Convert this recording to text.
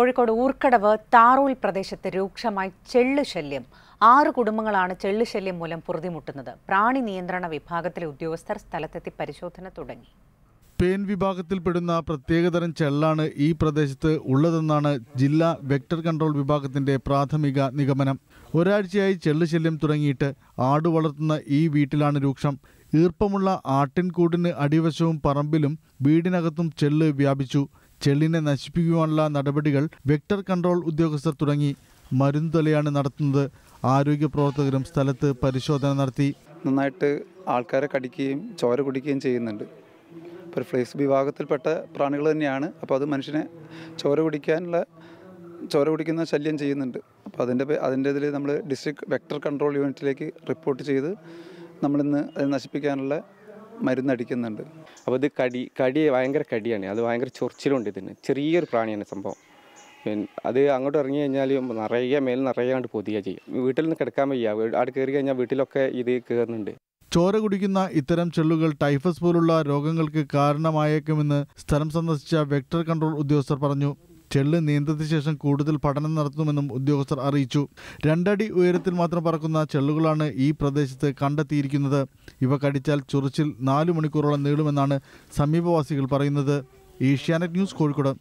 കോഴിക്കോട് ഊർക്കടവ് താറൂൽ പ്രദേശത്ത് രൂക്ഷമായി ചെള്ളുശല്യം ആറ് കുടുംബങ്ങളാണ് ചെള്ളുശല്യം മൂലം പൊറുതിമുട്ടുന്നത് പ്രാണി നിയന്ത്രണ വിഭാഗത്തിലെ ഉദ്യോഗസ്ഥർ സ്ഥലത്തെത്തി പരിശോധന തുടങ്ങി പേൻ വിഭാഗത്തിൽപ്പെടുന്ന പ്രത്യേകതരം ചെള്ളാണ് ഈ പ്രദേശത്ത് ഉള്ളതെന്നാണ് ജില്ലാ വെക്ടർ കൺട്രോൾ വിഭാഗത്തിന്റെ പ്രാഥമിക നിഗമനം ഒരാഴ്ചയായി ചെള്ളുശല്യം തുടങ്ങിയിട്ട് ആട് വളർത്തുന്ന ഈ വീട്ടിലാണ് രൂക്ഷം ഈർപ്പമുള്ള ആട്ടിൻകൂടിന് അടിവശവും പറമ്പിലും വീടിനകത്തും ചെള്ള് വ്യാപിച്ചു ചെള്ളിനെ നശിപ്പിക്കുവാനുള്ള നടപടികൾ വെക്ടർ കൺട്രോൾ ഉദ്യോഗസ്ഥർ തുടങ്ങി മരുന്ന് നടത്തുന്നത് ആരോഗ്യ പ്രവർത്തകരും സ്ഥലത്ത് പരിശോധന നടത്തി നന്നായിട്ട് ആൾക്കാരെ കടിക്കുകയും ചോര കുടിക്കുകയും ചെയ്യുന്നുണ്ട് ഇപ്പോൾ ഫ്ലേസ് വിഭാഗത്തിൽപ്പെട്ട പ്രാണികൾ തന്നെയാണ് അപ്പോൾ അത് മനുഷ്യനെ ചോര കുടിക്കാനുള്ള ചോര കുടിക്കുന്ന ശല്യം ചെയ്യുന്നുണ്ട് അപ്പോൾ അതിൻ്റെ അതിൻ്റെ ഇതിൽ നമ്മൾ ഡിസ്ട്രിക്ട് വെക്ടർ കൺട്രോൾ യൂണിറ്റിലേക്ക് റിപ്പോർട്ട് ചെയ്ത് നമ്മളിന്ന് അത് നശിപ്പിക്കാനുള്ള മരുന്നടിക്കുന്നുണ്ട് അപ്പോൾ ഇത് കടി കടി ഭയങ്കര കടിയാണ് അത് ഭയങ്കര ചൊറിച്ചിലുണ്ട് ഇതിന് ചെറിയൊരു പ്രാണിയാണ് സംഭവം പിന്നെ അത് അങ്ങോട്ട് ഇറങ്ങി കഴിഞ്ഞാൽ നിറയെ മേൽ നിറയെ കണ്ട് പൊതിയുക ചെയ്യും വീട്ടിൽ നിന്ന് കിടക്കാൻ വയ്യ അവിടെ കയറി കഴിഞ്ഞാൽ വീട്ടിലൊക്കെ ഇത് കയറുന്നുണ്ട് ചോര കുടിക്കുന്ന ഇത്തരം ചെള്ളുകൾ ടൈഫസ് പോലുള്ള രോഗങ്ങൾക്ക് കാരണമായേക്കുമെന്ന് സ്ഥലം സന്ദർശിച്ച വെക്ടർ കൺട്രോൾ ഉദ്യോഗസ്ഥർ പറഞ്ഞു ചെള്ള് നീന്തതിനു ശേഷം കൂടുതൽ പഠനം നടത്തുമെന്നും ഉദ്യോഗസ്ഥർ അറിയിച്ചു രണ്ടടി ഉയരത്തിൽ മാത്രം പറക്കുന്ന ചെള്ളുകളാണ് ഈ പ്രദേശത്ത് കണ്ടെത്തിയിരിക്കുന്നത് ഇവ കടിച്ചാൽ ചൊറിച്ചിൽ നാലു മണിക്കൂറോളം നീളുമെന്നാണ് സമീപവാസികൾ പറയുന്നത് ഏഷ്യാനെറ്റ് ന്യൂസ് കോഴിക്കോട്